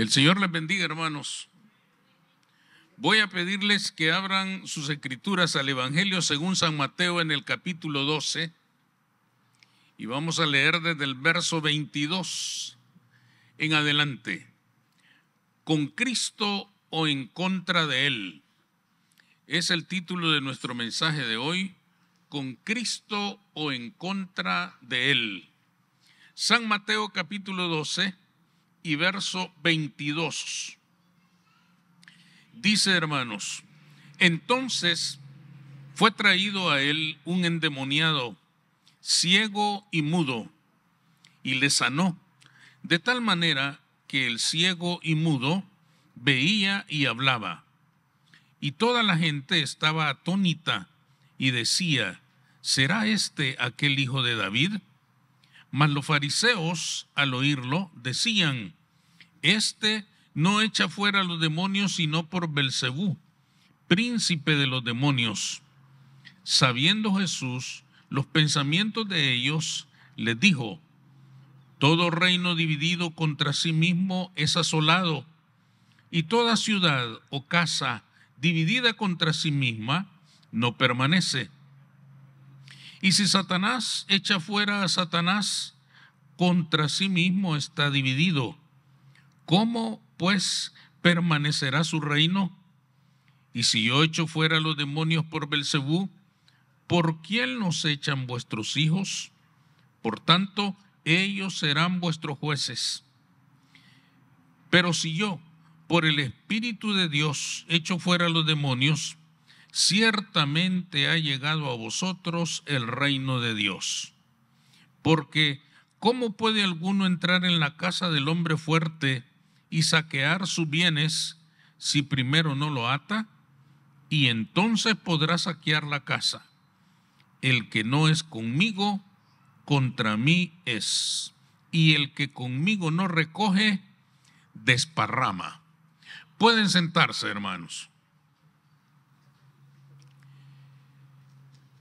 El Señor les bendiga, hermanos. Voy a pedirles que abran sus escrituras al Evangelio según San Mateo en el capítulo 12 y vamos a leer desde el verso 22 en adelante. Con Cristo o en contra de Él. Es el título de nuestro mensaje de hoy. Con Cristo o en contra de Él. San Mateo capítulo 12 y verso 22. Dice, hermanos, entonces fue traído a él un endemoniado, ciego y mudo, y le sanó, de tal manera que el ciego y mudo veía y hablaba. Y toda la gente estaba atónita y decía, ¿será este aquel hijo de David? Mas los fariseos, al oírlo, decían, Este no echa fuera a los demonios sino por Belcebú, príncipe de los demonios. Sabiendo Jesús los pensamientos de ellos, les dijo, Todo reino dividido contra sí mismo es asolado, y toda ciudad o casa dividida contra sí misma no permanece. Y si Satanás echa fuera a Satanás, contra sí mismo está dividido. ¿Cómo, pues, permanecerá su reino? Y si yo echo fuera a los demonios por Belcebú, ¿por quién nos echan vuestros hijos? Por tanto, ellos serán vuestros jueces. Pero si yo, por el Espíritu de Dios, echo fuera a los demonios, ciertamente ha llegado a vosotros el reino de Dios. Porque, ¿cómo puede alguno entrar en la casa del hombre fuerte y saquear sus bienes si primero no lo ata? Y entonces podrá saquear la casa. El que no es conmigo, contra mí es. Y el que conmigo no recoge, desparrama. Pueden sentarse, hermanos.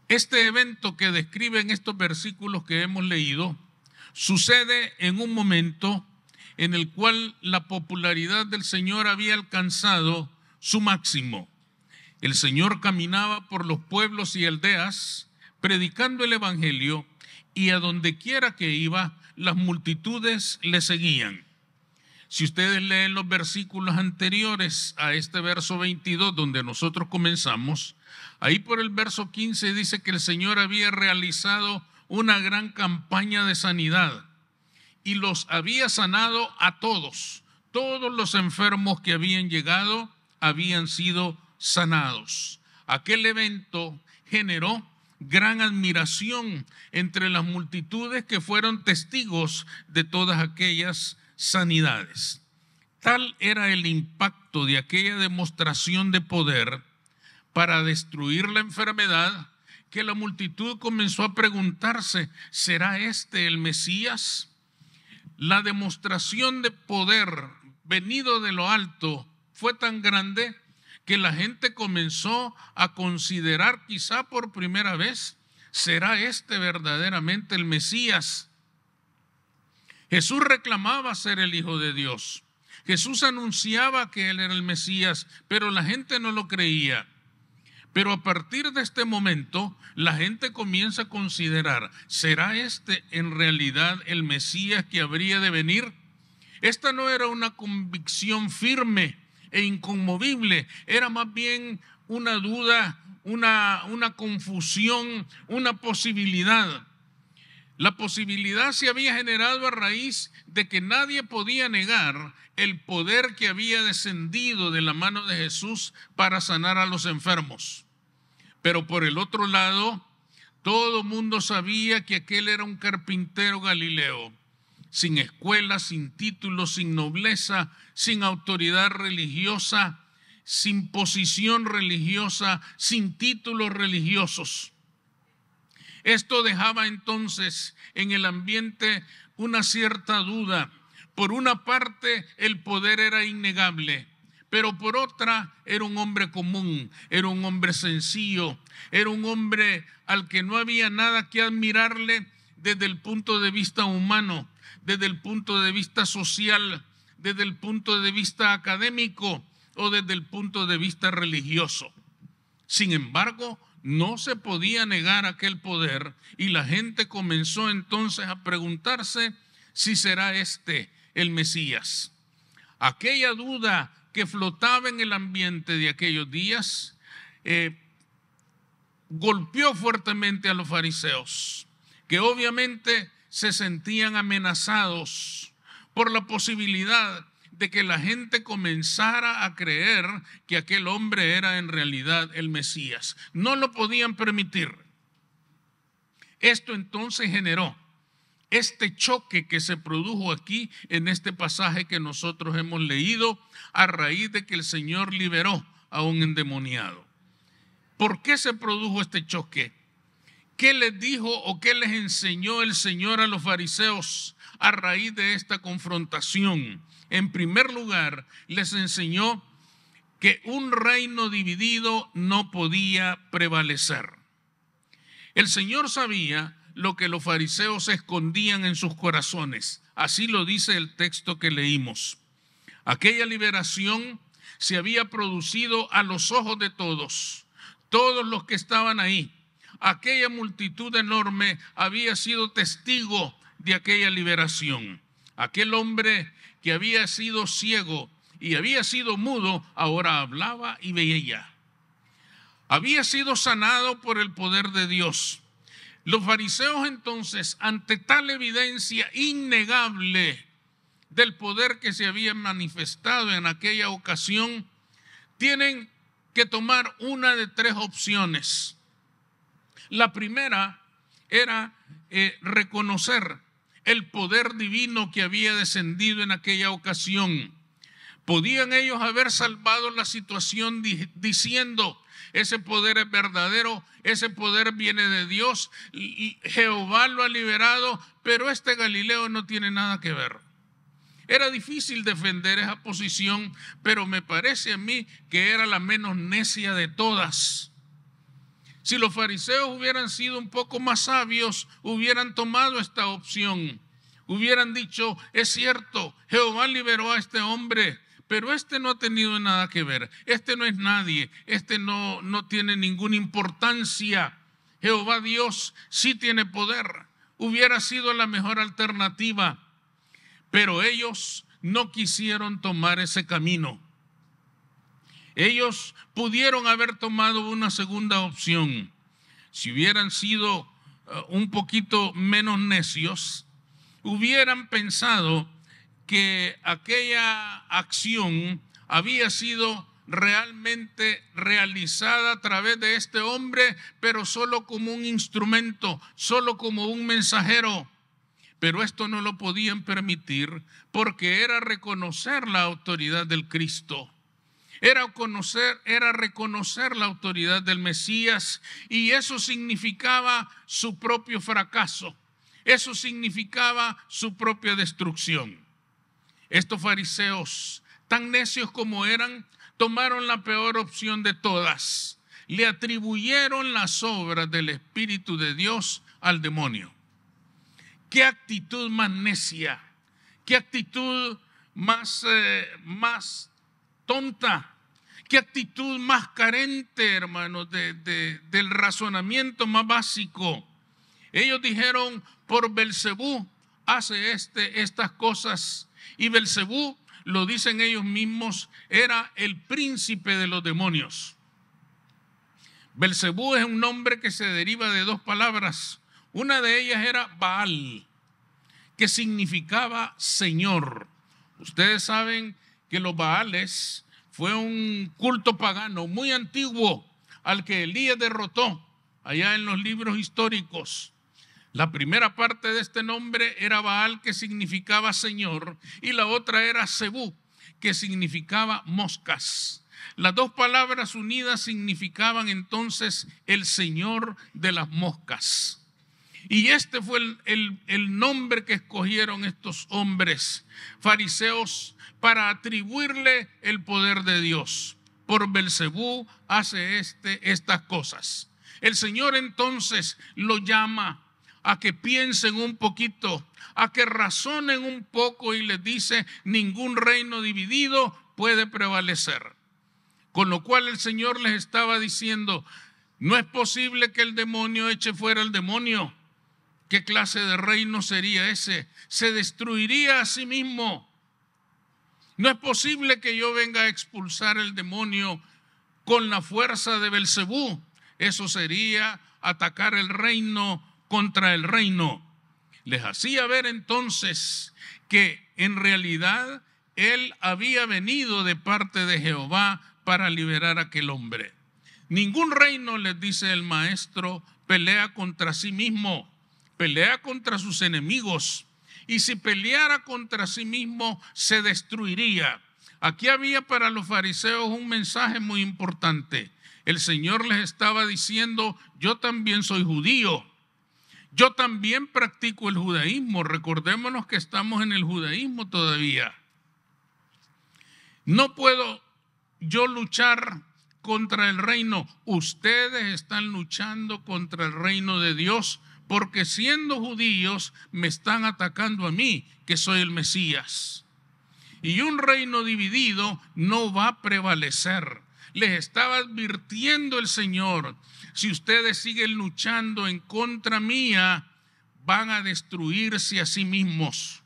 Este evento que describen estos versículos que hemos leído sucede en un momento en el cual la popularidad del Señor había alcanzado su máximo. El Señor caminaba por los pueblos y aldeas predicando el Evangelio y a donde quiera que iba, las multitudes le seguían. Si ustedes leen los versículos anteriores a este verso 22 donde nosotros comenzamos, Ahí por el verso 15 dice que el Señor había realizado una gran campaña de sanidad y los había sanado a todos. Todos los enfermos que habían llegado habían sido sanados. Aquel evento generó gran admiración entre las multitudes que fueron testigos de todas aquellas sanidades. Tal era el impacto de aquella demostración de poder para destruir la enfermedad, que la multitud comenzó a preguntarse, ¿será este el Mesías? La demostración de poder venido de lo alto fue tan grande que la gente comenzó a considerar quizá por primera vez, ¿será este verdaderamente el Mesías? Jesús reclamaba ser el Hijo de Dios. Jesús anunciaba que Él era el Mesías, pero la gente no lo creía. Pero a partir de este momento, la gente comienza a considerar, ¿será este en realidad el Mesías que habría de venir? Esta no era una convicción firme e inconmovible, era más bien una duda, una, una confusión, una posibilidad. La posibilidad se había generado a raíz de que nadie podía negar el poder que había descendido de la mano de Jesús para sanar a los enfermos. Pero por el otro lado, todo mundo sabía que aquel era un carpintero galileo, sin escuela, sin título, sin nobleza, sin autoridad religiosa, sin posición religiosa, sin títulos religiosos. Esto dejaba entonces en el ambiente una cierta duda. Por una parte, el poder era innegable, pero por otra era un hombre común, era un hombre sencillo, era un hombre al que no había nada que admirarle desde el punto de vista humano, desde el punto de vista social, desde el punto de vista académico o desde el punto de vista religioso. Sin embargo, no se podía negar aquel poder y la gente comenzó entonces a preguntarse si será este el Mesías. Aquella duda que flotaba en el ambiente de aquellos días eh, golpeó fuertemente a los fariseos, que obviamente se sentían amenazados por la posibilidad de que la gente comenzara a creer que aquel hombre era en realidad el Mesías. No lo podían permitir. Esto entonces generó este choque que se produjo aquí en este pasaje que nosotros hemos leído a raíz de que el Señor liberó a un endemoniado. ¿Por qué se produjo este choque? ¿Qué les dijo o qué les enseñó el Señor a los fariseos a raíz de esta confrontación? En primer lugar, les enseñó que un reino dividido no podía prevalecer. El Señor sabía lo que los fariseos escondían en sus corazones. Así lo dice el texto que leímos. Aquella liberación se había producido a los ojos de todos, todos los que estaban ahí. Aquella multitud enorme había sido testigo de aquella liberación. Aquel hombre que había sido ciego y había sido mudo, ahora hablaba y veía. Había sido sanado por el poder de Dios. Los fariseos entonces, ante tal evidencia innegable del poder que se había manifestado en aquella ocasión, tienen que tomar una de tres opciones. La primera era eh, reconocer el poder divino que había descendido en aquella ocasión. Podían ellos haber salvado la situación diciendo, ese poder es verdadero, ese poder viene de Dios. Y Jehová lo ha liberado, pero este Galileo no tiene nada que ver. Era difícil defender esa posición, pero me parece a mí que era la menos necia de todas. Si los fariseos hubieran sido un poco más sabios, hubieran tomado esta opción. Hubieran dicho, es cierto, Jehová liberó a este hombre, pero este no ha tenido nada que ver, este no es nadie, este no, no tiene ninguna importancia. Jehová Dios sí tiene poder, hubiera sido la mejor alternativa, pero ellos no quisieron tomar ese camino. Ellos pudieron haber tomado una segunda opción. Si hubieran sido eh, un poquito menos necios, hubieran pensado que aquella acción había sido realmente realizada a través de este hombre, pero solo como un instrumento, solo como un mensajero. Pero esto no lo podían permitir porque era reconocer la autoridad del Cristo. Era, era reconocer la autoridad del Mesías y eso significaba su propio fracaso. Eso significaba su propia destrucción. Estos fariseos, tan necios como eran, tomaron la peor opción de todas. Le atribuyeron las obras del Espíritu de Dios al demonio. ¿Qué actitud más necia? ¿Qué actitud más, eh, más tonta? ¿Qué actitud más carente, hermanos, del razonamiento más básico? Ellos dijeron, por Belcebú hace este estas cosas y Belcebú, lo dicen ellos mismos, era el príncipe de los demonios. Belcebú es un nombre que se deriva de dos palabras. Una de ellas era Baal, que significaba Señor. Ustedes saben que los Baales fue un culto pagano muy antiguo al que Elías derrotó allá en los libros históricos. La primera parte de este nombre era Baal, que significaba Señor, y la otra era Cebú, que significaba moscas. Las dos palabras unidas significaban entonces el Señor de las moscas. Y este fue el, nombre que escogieron estos hombres fariseos para atribuirle el poder de Dios. Por Belcebú hace este estas cosas. El Señor entonces lo llama a que piensen un poquito, a que razonen un poco y les dice, ningún reino dividido puede prevalecer. Con lo cual el Señor les estaba diciendo, no es posible que el demonio eche fuera al demonio. ¿Qué clase de reino sería ese? Se destruiría a sí mismo. No es posible que yo venga a expulsar el demonio con la fuerza de Belcebú. Eso sería atacar el reino contra el reino. Les hacía ver entonces que en realidad él había venido de parte de Jehová para liberar a aquel hombre. Ningún reino, les dice el maestro, pelea contra sí mismo, pelea contra sus enemigos. Y si peleara contra sí mismo, se destruiría. Aquí había para los fariseos un mensaje muy importante. El Señor les estaba diciendo, yo también soy judío yo también practico el judaísmo, recordémonos que estamos en el judaísmo todavía. No puedo yo luchar contra el reino, ustedes están luchando contra el reino de Dios porque siendo judíos me están atacando a mí, que soy el Mesías. Y un reino dividido no va a prevalecer. Les estaba advirtiendo el Señor, si ustedes siguen luchando en contra mía, van a destruirse a sí mismos.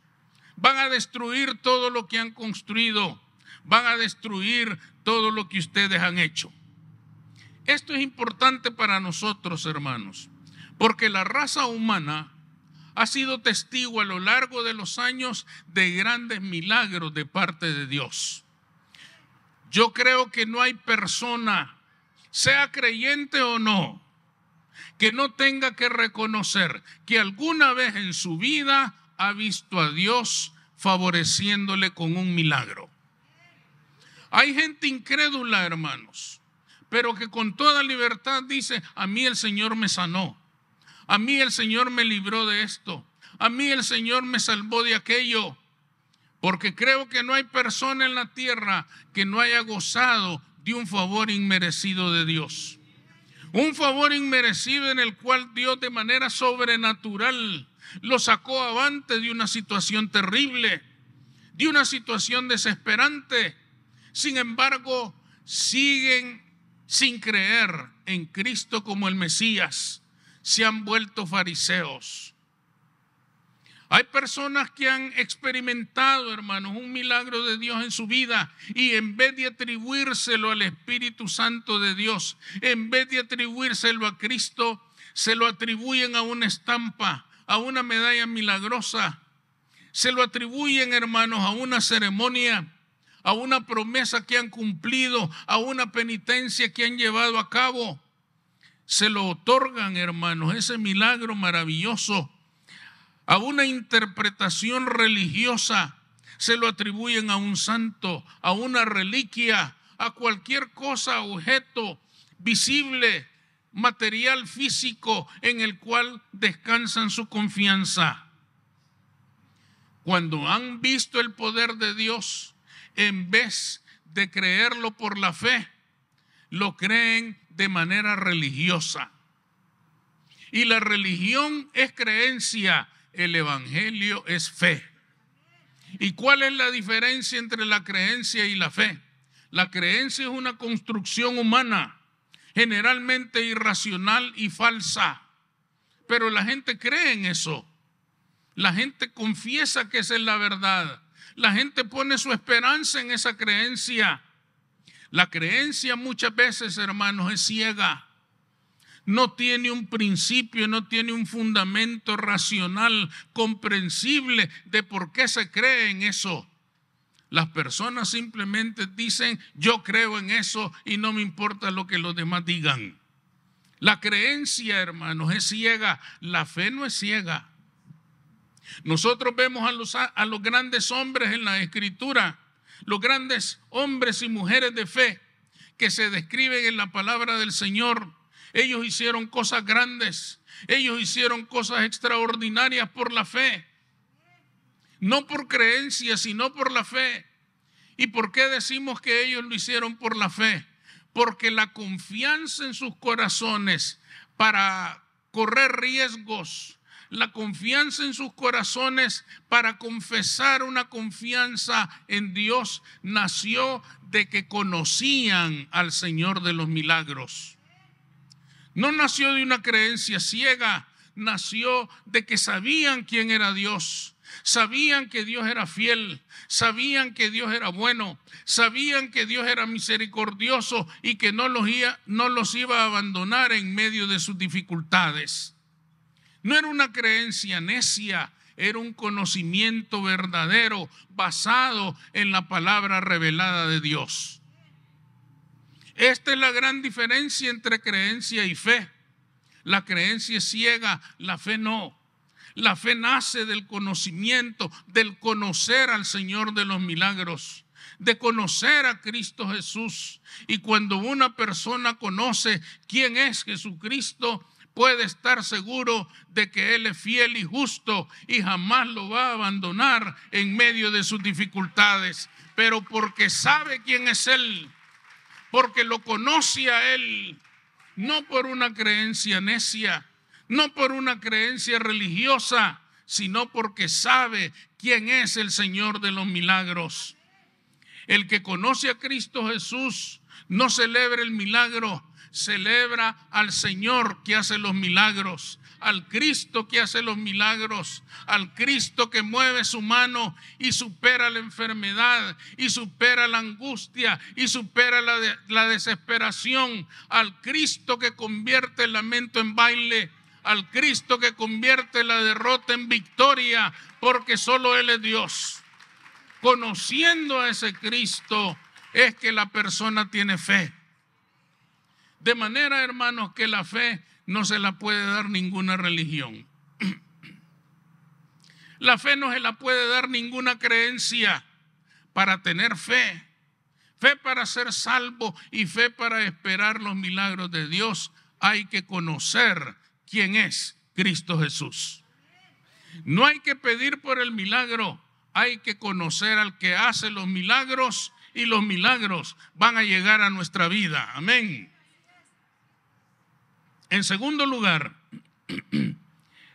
Van a destruir todo lo que han construido. Van a destruir todo lo que ustedes han hecho. Esto es importante para nosotros, hermanos, porque la raza humana ha sido testigo a lo largo de los años de grandes milagros de parte de Dios. Yo creo que no hay persona, sea creyente o no, que no tenga que reconocer que alguna vez en su vida ha visto a Dios favoreciéndole con un milagro. Hay gente incrédula, hermanos, pero que con toda libertad dice, a mí el Señor me sanó, a mí el Señor me libró de esto, a mí el Señor me salvó de aquello porque creo que no hay persona en la tierra que no haya gozado de un favor inmerecido de Dios. Un favor inmerecido en el cual Dios de manera sobrenatural lo sacó avante de una situación terrible, de una situación desesperante. Sin embargo, siguen sin creer en Cristo como el Mesías. Se han vuelto fariseos hay personas que han experimentado, hermanos, un milagro de Dios en su vida y en vez de atribuírselo al Espíritu Santo de Dios, en vez de atribuírselo a Cristo, se lo atribuyen a una estampa, a una medalla milagrosa, se lo atribuyen, hermanos, a una ceremonia, a una promesa que han cumplido, a una penitencia que han llevado a cabo. Se lo otorgan, hermanos, ese milagro maravilloso a una interpretación religiosa, se lo atribuyen a un santo, a una reliquia, a cualquier cosa, objeto visible, material físico en el cual descansan su confianza. Cuando han visto el poder de Dios, en vez de creerlo por la fe, lo creen de manera religiosa. Y la religión es creencia, el Evangelio es fe. ¿Y cuál es la diferencia entre la creencia y la fe? La creencia es una construcción humana, generalmente irracional y falsa. Pero la gente cree en eso. La gente confiesa que esa es la verdad. La gente pone su esperanza en esa creencia. La creencia muchas veces, hermanos, es ciega no tiene un principio, no tiene un fundamento racional comprensible de por qué se cree en eso. Las personas simplemente dicen, yo creo en eso y no me importa lo que los demás digan. La creencia, hermanos, es ciega, la fe no es ciega. Nosotros vemos a los, a los grandes hombres en la escritura, los grandes hombres y mujeres de fe que se describen en la palabra del Señor ellos hicieron cosas grandes. Ellos hicieron cosas extraordinarias por la fe. No por creencia, sino por la fe. ¿Y por qué decimos que ellos lo hicieron por la fe? Porque la confianza en sus corazones para correr riesgos, la confianza en sus corazones para confesar una confianza en Dios nació de que conocían al Señor de los milagros. No nació de una creencia ciega, nació de que sabían quién era Dios, sabían que Dios era fiel, sabían que Dios era bueno, sabían que Dios era misericordioso y que no los iba, no los iba a abandonar en medio de sus dificultades. No era una creencia necia, era un conocimiento verdadero basado en la palabra revelada de Dios. Esta es la gran diferencia entre creencia y fe. La creencia es ciega, la fe no. La fe nace del conocimiento, del conocer al Señor de los milagros, de conocer a Cristo Jesús. Y cuando una persona conoce quién es Jesucristo, puede estar seguro de que Él es fiel y justo y jamás lo va a abandonar en medio de sus dificultades, pero porque sabe quién es Él porque lo conoce a Él, no por una creencia necia, no por una creencia religiosa, sino porque sabe quién es el Señor de los milagros. El que conoce a Cristo Jesús no celebra el milagro, celebra al Señor que hace los milagros al Cristo que hace los milagros, al Cristo que mueve su mano y supera la enfermedad, y supera la angustia, y supera la, desesperación, al Cristo que convierte el lamento en baile, al Cristo que convierte la derrota en victoria, porque solo Él es Dios. Conociendo a ese Cristo es que la persona tiene fe. De manera, hermanos, que la fe no se la puede dar ninguna religión. La fe no se la puede dar ninguna creencia para tener fe. Fe para ser salvo y fe para esperar los milagros de Dios. Hay que conocer quién es Cristo Jesús. No hay que pedir por el milagro, hay que conocer al que hace los milagros y los milagros van a llegar a nuestra vida. Amén. En segundo lugar,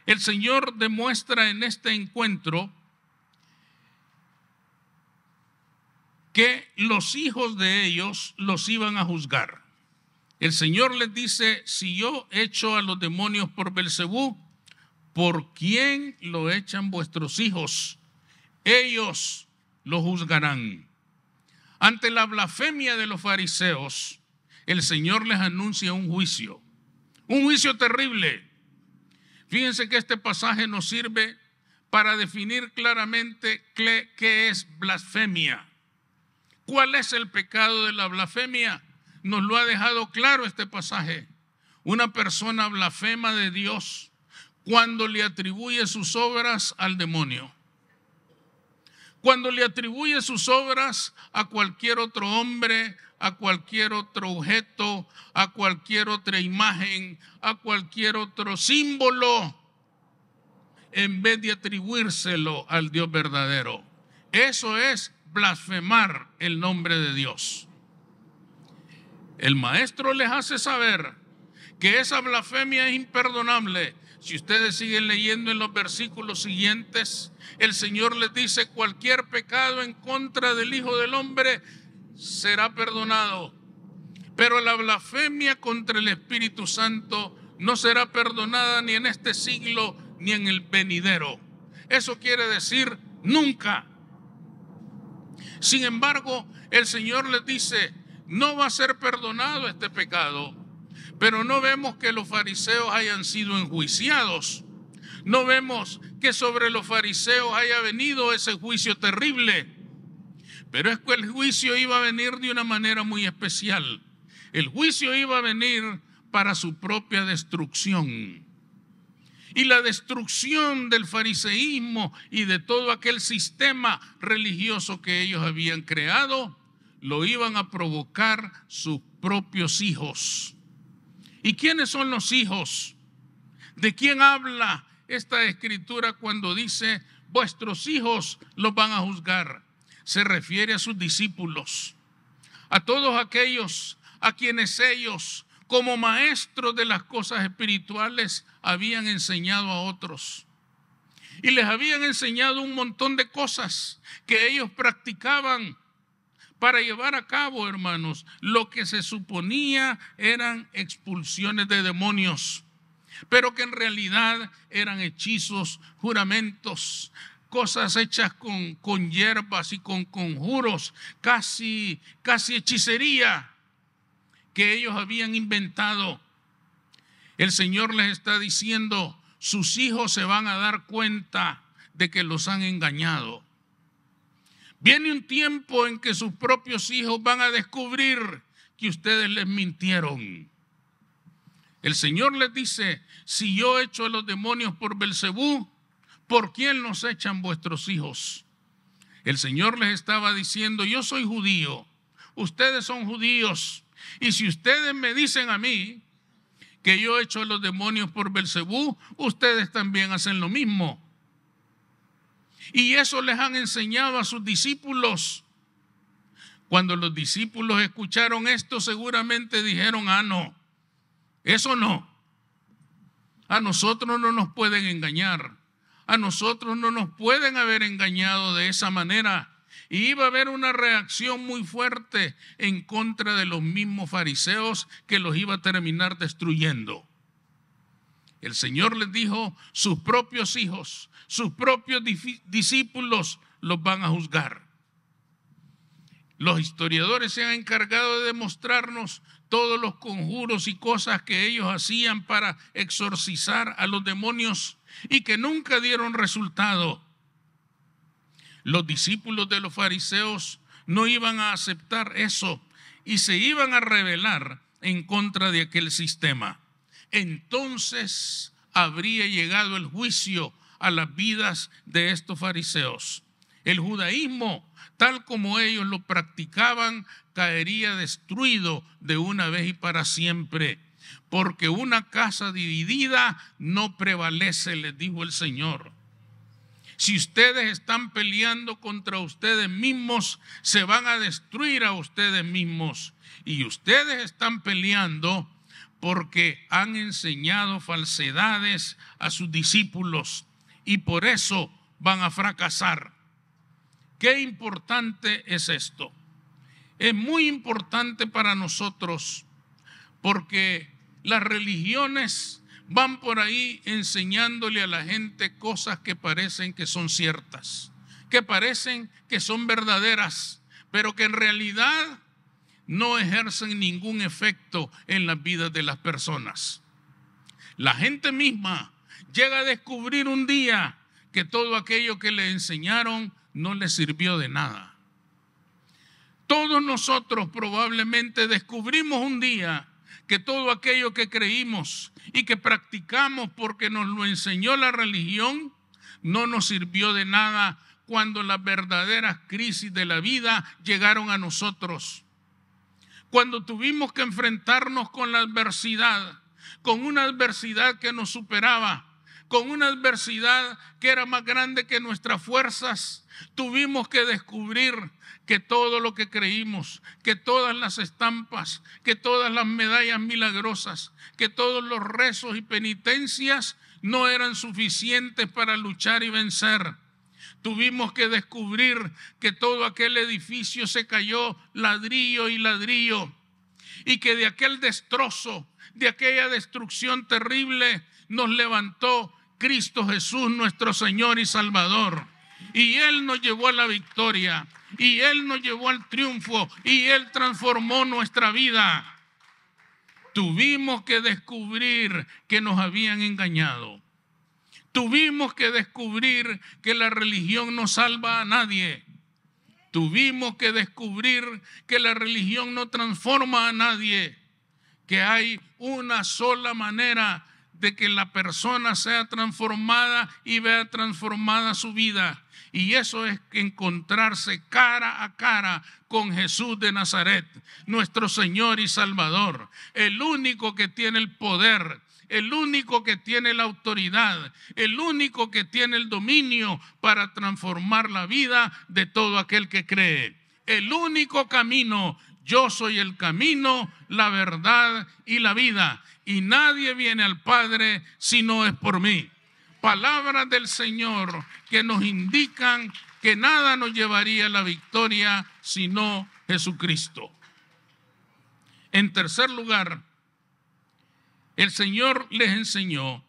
el Señor demuestra en este encuentro que los hijos de ellos los iban a juzgar. El Señor les dice, si yo echo a los demonios por Belcebú, ¿por quién lo echan vuestros hijos? Ellos lo juzgarán. Ante la blasfemia de los fariseos, el Señor les anuncia un juicio. Un juicio terrible. Fíjense que este pasaje nos sirve para definir claramente qué es blasfemia. ¿Cuál es el pecado de la blasfemia? Nos lo ha dejado claro este pasaje. Una persona blasfema de Dios cuando le atribuye sus obras al demonio, cuando le atribuye sus obras a cualquier otro hombre, a cualquier otro objeto, a cualquier otra imagen, a cualquier otro símbolo, en vez de atribuírselo al Dios verdadero. Eso es blasfemar el nombre de Dios. El maestro les hace saber que esa blasfemia es imperdonable. Si ustedes siguen leyendo en los versículos siguientes, el Señor les dice, cualquier pecado en contra del Hijo del Hombre será perdonado, pero la blasfemia contra el Espíritu Santo no será perdonada ni en este siglo ni en el venidero. Eso quiere decir nunca. Sin embargo, el Señor les dice, no va a ser perdonado este pecado, pero no vemos que los fariseos hayan sido enjuiciados. No vemos que sobre los fariseos haya venido ese juicio terrible. Pero es que el juicio iba a venir de una manera muy especial. El juicio iba a venir para su propia destrucción. Y la destrucción del fariseísmo y de todo aquel sistema religioso que ellos habían creado, lo iban a provocar sus propios hijos. ¿Y quiénes son los hijos? ¿De quién habla esta escritura cuando dice, vuestros hijos los van a juzgar? se refiere a sus discípulos, a todos aquellos a quienes ellos, como maestros de las cosas espirituales, habían enseñado a otros. Y les habían enseñado un montón de cosas que ellos practicaban para llevar a cabo, hermanos, lo que se suponía eran expulsiones de demonios, pero que en realidad eran hechizos, juramentos, cosas hechas con, con hierbas y con conjuros, casi, casi hechicería que ellos habían inventado. El Señor les está diciendo, sus hijos se van a dar cuenta de que los han engañado. Viene un tiempo en que sus propios hijos van a descubrir que ustedes les mintieron. El Señor les dice, si yo echo a los demonios por Belcebú, ¿por quién nos echan vuestros hijos? El Señor les estaba diciendo, yo soy judío, ustedes son judíos, y si ustedes me dicen a mí que yo echo a los demonios por Belcebú, ustedes también hacen lo mismo. Y eso les han enseñado a sus discípulos. Cuando los discípulos escucharon esto, seguramente dijeron, ah, no, eso no. A nosotros no nos pueden engañar a nosotros no nos pueden haber engañado de esa manera. Y iba a haber una reacción muy fuerte en contra de los mismos fariseos que los iba a terminar destruyendo. El Señor les dijo, sus propios hijos, sus propios discípulos los van a juzgar. Los historiadores se han encargado de demostrarnos todos los conjuros y cosas que ellos hacían para exorcizar a los demonios y que nunca dieron resultado. Los discípulos de los fariseos no iban a aceptar eso y se iban a rebelar en contra de aquel sistema. Entonces habría llegado el juicio a las vidas de estos fariseos. El judaísmo, tal como ellos lo practicaban, caería destruido de una vez y para siempre porque una casa dividida no prevalece, les dijo el Señor. Si ustedes están peleando contra ustedes mismos, se van a destruir a ustedes mismos. Y ustedes están peleando porque han enseñado falsedades a sus discípulos y por eso van a fracasar. Qué importante es esto. Es muy importante para nosotros porque las religiones van por ahí enseñándole a la gente cosas que parecen que son ciertas, que parecen que son verdaderas, pero que en realidad no ejercen ningún efecto en la vida de las personas. La gente misma llega a descubrir un día que todo aquello que le enseñaron no le sirvió de nada. Todos nosotros probablemente descubrimos un día que todo aquello que creímos y que practicamos porque nos lo enseñó la religión, no nos sirvió de nada cuando las verdaderas crisis de la vida llegaron a nosotros. Cuando tuvimos que enfrentarnos con la adversidad, con una adversidad que nos superaba, con una adversidad que era más grande que nuestras fuerzas, tuvimos que descubrir que todo lo que creímos, que todas las estampas, que todas las medallas milagrosas, que todos los rezos y penitencias no eran suficientes para luchar y vencer. Tuvimos que descubrir que todo aquel edificio se cayó ladrillo y ladrillo y que de aquel destrozo, de aquella destrucción terrible, nos levantó Cristo Jesús, nuestro Señor y Salvador. Y Él nos llevó a la victoria, y Él nos llevó al triunfo, y Él transformó nuestra vida. Tuvimos que descubrir que nos habían engañado. Tuvimos que descubrir que la religión no salva a nadie. Tuvimos que descubrir que la religión no transforma a nadie, que hay una sola manera de que la persona sea transformada y vea transformada su vida. Y eso es encontrarse cara a cara con Jesús de Nazaret, nuestro Señor y Salvador, el único que tiene el poder, el único que tiene la autoridad, el único que tiene el dominio para transformar la vida de todo aquel que cree, el único camino, yo soy el camino, la verdad y la vida. Y nadie viene al Padre si no es por mí. Palabras del Señor que nos indican que nada nos llevaría a la victoria sino Jesucristo. En tercer lugar, el Señor les enseñó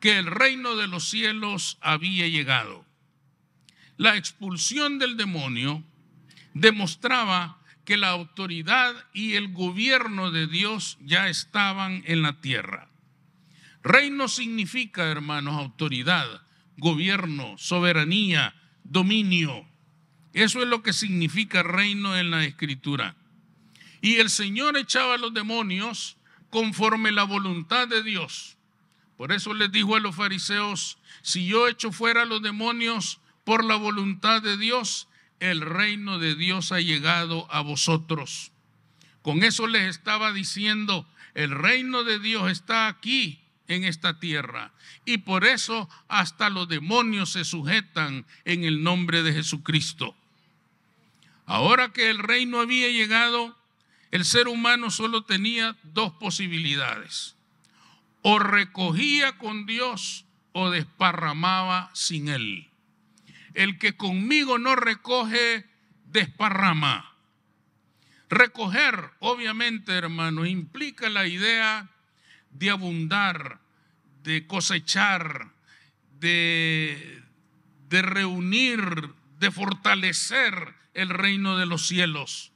que el reino de los cielos había llegado. La expulsión del demonio demostraba que la autoridad y el gobierno de Dios ya estaban en la tierra. Reino significa, hermanos, autoridad, gobierno, soberanía, dominio. Eso es lo que significa reino en la escritura. Y el Señor echaba a los demonios conforme la voluntad de Dios. Por eso les dijo a los fariseos, si yo echo fuera a los demonios por la voluntad de Dios, el reino de Dios ha llegado a vosotros. Con eso les estaba diciendo, el reino de Dios está aquí en esta tierra. Y por eso hasta los demonios se sujetan en el nombre de Jesucristo. Ahora que el reino había llegado, el ser humano solo tenía dos posibilidades. O recogía con Dios o desparramaba sin él el que conmigo no recoge, desparrama. Recoger, obviamente, hermano, implica la idea de abundar, de cosechar, de, de reunir, de fortalecer el reino de los cielos.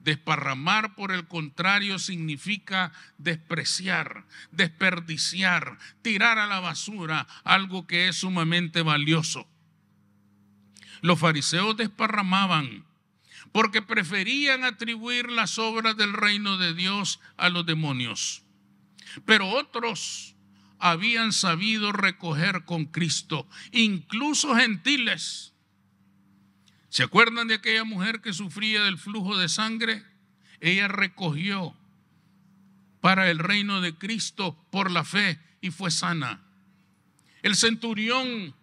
Desparramar, por el contrario, significa despreciar, desperdiciar, tirar a la basura algo que es sumamente valioso los fariseos desparramaban porque preferían atribuir las obras del reino de Dios a los demonios. Pero otros habían sabido recoger con Cristo, incluso gentiles. ¿Se acuerdan de aquella mujer que sufría del flujo de sangre? Ella recogió para el reino de Cristo por la fe y fue sana. El centurión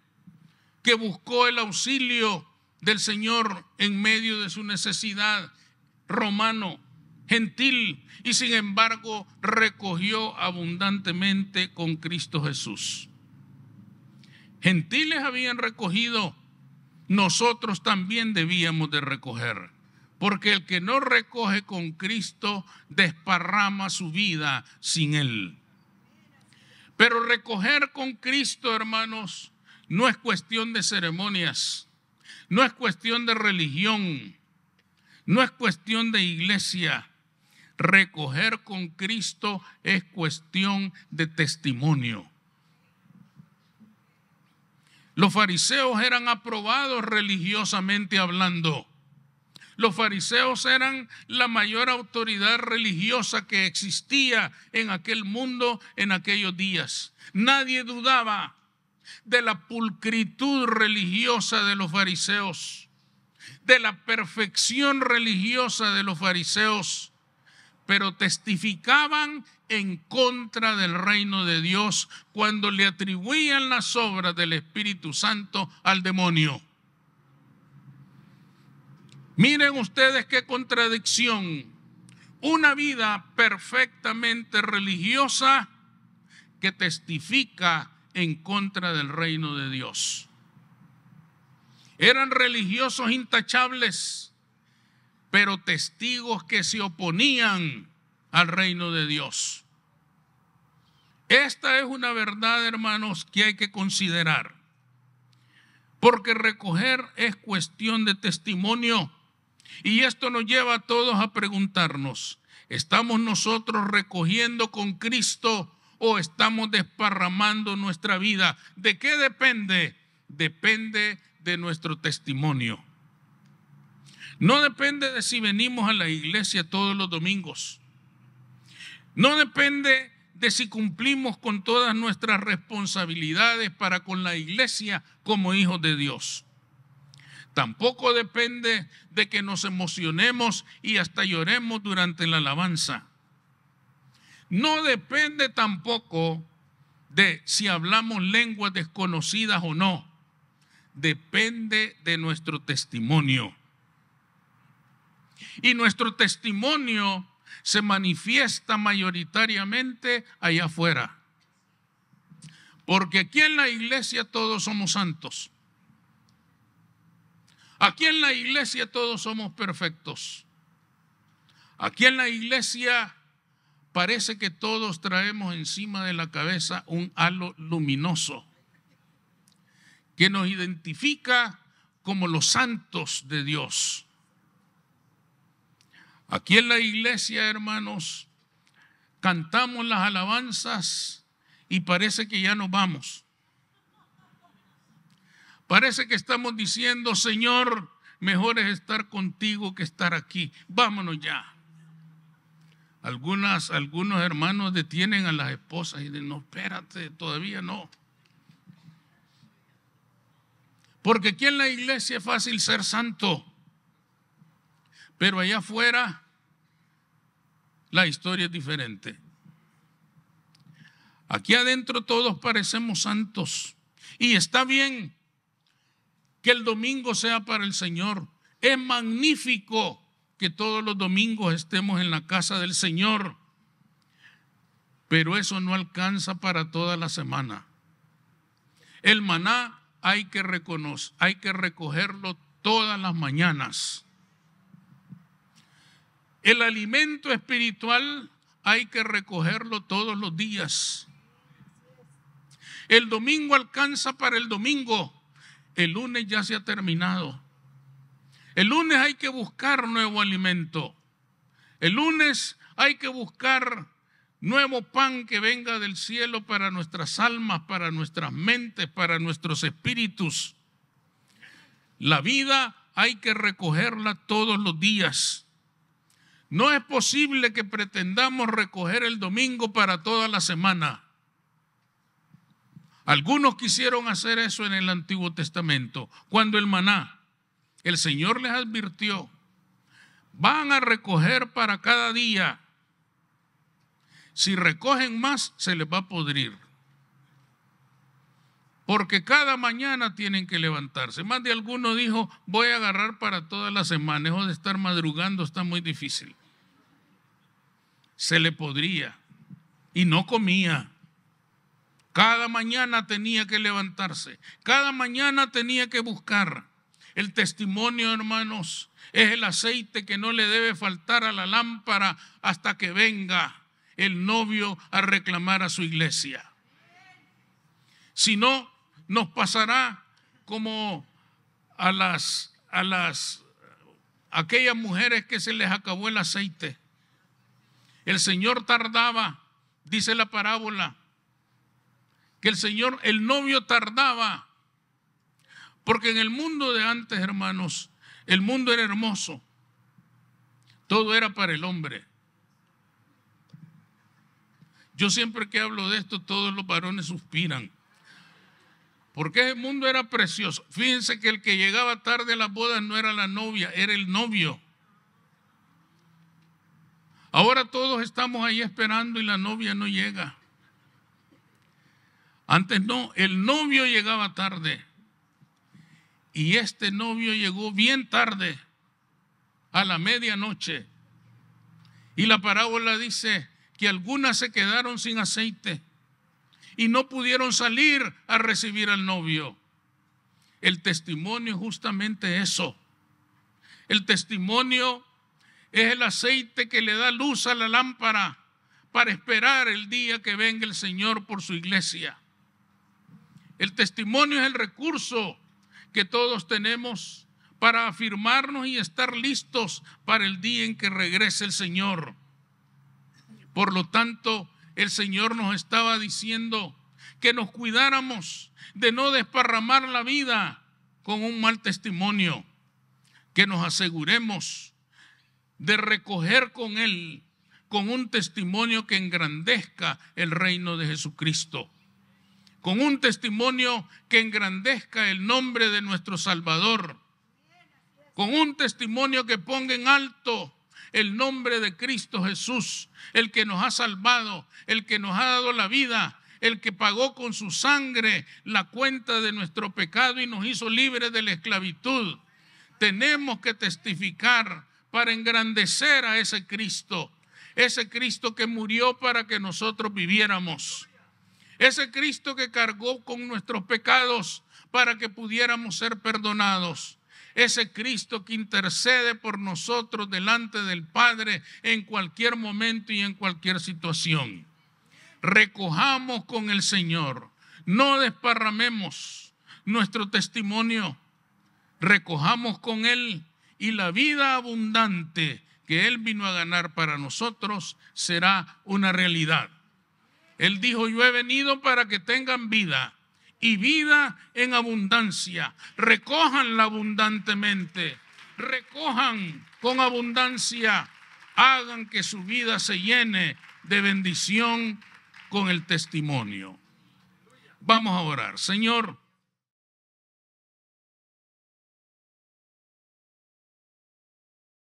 que buscó el auxilio del Señor en medio de su necesidad, romano, gentil, y sin embargo recogió abundantemente con Cristo Jesús. Gentiles habían recogido, nosotros también debíamos de recoger, porque el que no recoge con Cristo desparrama su vida sin Él. Pero recoger con Cristo, hermanos, no es cuestión de ceremonias, no es cuestión de religión, no es cuestión de iglesia. Recoger con Cristo es cuestión de testimonio. Los fariseos eran aprobados religiosamente hablando. Los fariseos eran la mayor autoridad religiosa que existía en aquel mundo en aquellos días. Nadie dudaba de la pulcritud religiosa de los fariseos, de la perfección religiosa de los fariseos, pero testificaban en contra del reino de Dios cuando le atribuían las obras del Espíritu Santo al demonio. Miren ustedes qué contradicción. Una vida perfectamente religiosa que testifica en contra del reino de Dios. Eran religiosos intachables, pero testigos que se oponían al reino de Dios. Esta es una verdad, hermanos, que hay que considerar, porque recoger es cuestión de testimonio. Y esto nos lleva a todos a preguntarnos, ¿estamos nosotros recogiendo con Cristo o estamos desparramando nuestra vida. ¿De qué depende? Depende de nuestro testimonio. No depende de si venimos a la iglesia todos los domingos. No depende de si cumplimos con todas nuestras responsabilidades para con la iglesia como hijos de Dios. Tampoco depende de que nos emocionemos y hasta lloremos durante la alabanza. No depende tampoco de si hablamos lenguas desconocidas o no. Depende de nuestro testimonio. Y nuestro testimonio se manifiesta mayoritariamente allá afuera. Porque aquí en la iglesia todos somos santos. Aquí en la iglesia todos somos perfectos. Aquí en la iglesia parece que todos traemos encima de la cabeza un halo luminoso que nos identifica como los santos de Dios. Aquí en la iglesia, hermanos, cantamos las alabanzas y parece que ya nos vamos. Parece que estamos diciendo, Señor, mejor es estar contigo que estar aquí. Vámonos ya. Algunas, algunos hermanos detienen a las esposas y dicen, no, espérate, todavía no. Porque aquí en la iglesia es fácil ser santo, pero allá afuera la historia es diferente. Aquí adentro todos parecemos santos y está bien que el domingo sea para el Señor. Es magnífico que todos los domingos estemos en la casa del Señor, pero eso no alcanza para toda la semana. El maná hay que, reconocer, hay que recogerlo todas las mañanas. El alimento espiritual hay que recogerlo todos los días. El domingo alcanza para el domingo. El lunes ya se ha terminado. El lunes hay que buscar nuevo alimento. El lunes hay que buscar nuevo pan que venga del cielo para nuestras almas, para nuestras mentes, para nuestros espíritus. La vida hay que recogerla todos los días. No es posible que pretendamos recoger el domingo para toda la semana. Algunos quisieron hacer eso en el Antiguo Testamento, cuando el maná, el Señor les advirtió, van a recoger para cada día. Si recogen más, se les va a podrir. Porque cada mañana tienen que levantarse. Más de alguno dijo, voy a agarrar para todas las semanas, o de estar madrugando está muy difícil. Se le podría. Y no comía. Cada mañana tenía que levantarse. Cada mañana tenía que buscar. El testimonio, hermanos, es el aceite que no le debe faltar a la lámpara hasta que venga el novio a reclamar a su iglesia. Si no, nos pasará como a las a las aquellas mujeres que se les acabó el aceite. El Señor tardaba, dice la parábola, que el Señor, el novio tardaba porque en el mundo de antes, hermanos, el mundo era hermoso. Todo era para el hombre. Yo siempre que hablo de esto, todos los varones suspiran. Porque el mundo era precioso. Fíjense que el que llegaba tarde a la boda no era la novia, era el novio. Ahora todos estamos ahí esperando y la novia no llega. Antes no, el novio llegaba tarde. Y este novio llegó bien tarde, a la medianoche. Y la parábola dice que algunas se quedaron sin aceite y no pudieron salir a recibir al novio. El testimonio es justamente eso. El testimonio es el aceite que le da luz a la lámpara para esperar el día que venga el Señor por su iglesia. El testimonio es el recurso que todos tenemos para afirmarnos y estar listos para el día en que regrese el Señor. Por lo tanto, el Señor nos estaba diciendo que nos cuidáramos de no desparramar la vida con un mal testimonio, que nos aseguremos de recoger con Él, con un testimonio que engrandezca el reino de Jesucristo con un testimonio que engrandezca el nombre de nuestro Salvador, con un testimonio que ponga en alto el nombre de Cristo Jesús, el que nos ha salvado, el que nos ha dado la vida, el que pagó con su sangre la cuenta de nuestro pecado y nos hizo libres de la esclavitud. Tenemos que testificar para engrandecer a ese Cristo, ese Cristo que murió para que nosotros viviéramos. Ese Cristo que cargó con nuestros pecados para que pudiéramos ser perdonados. Ese Cristo que intercede por nosotros delante del Padre en cualquier momento y en cualquier situación. Recojamos con el Señor. No desparramemos nuestro testimonio. Recojamos con Él y la vida abundante que Él vino a ganar para nosotros será una realidad. Él dijo, yo he venido para que tengan vida y vida en abundancia. Recójanla abundantemente, recojan con abundancia, hagan que su vida se llene de bendición con el testimonio. Vamos a orar. Señor,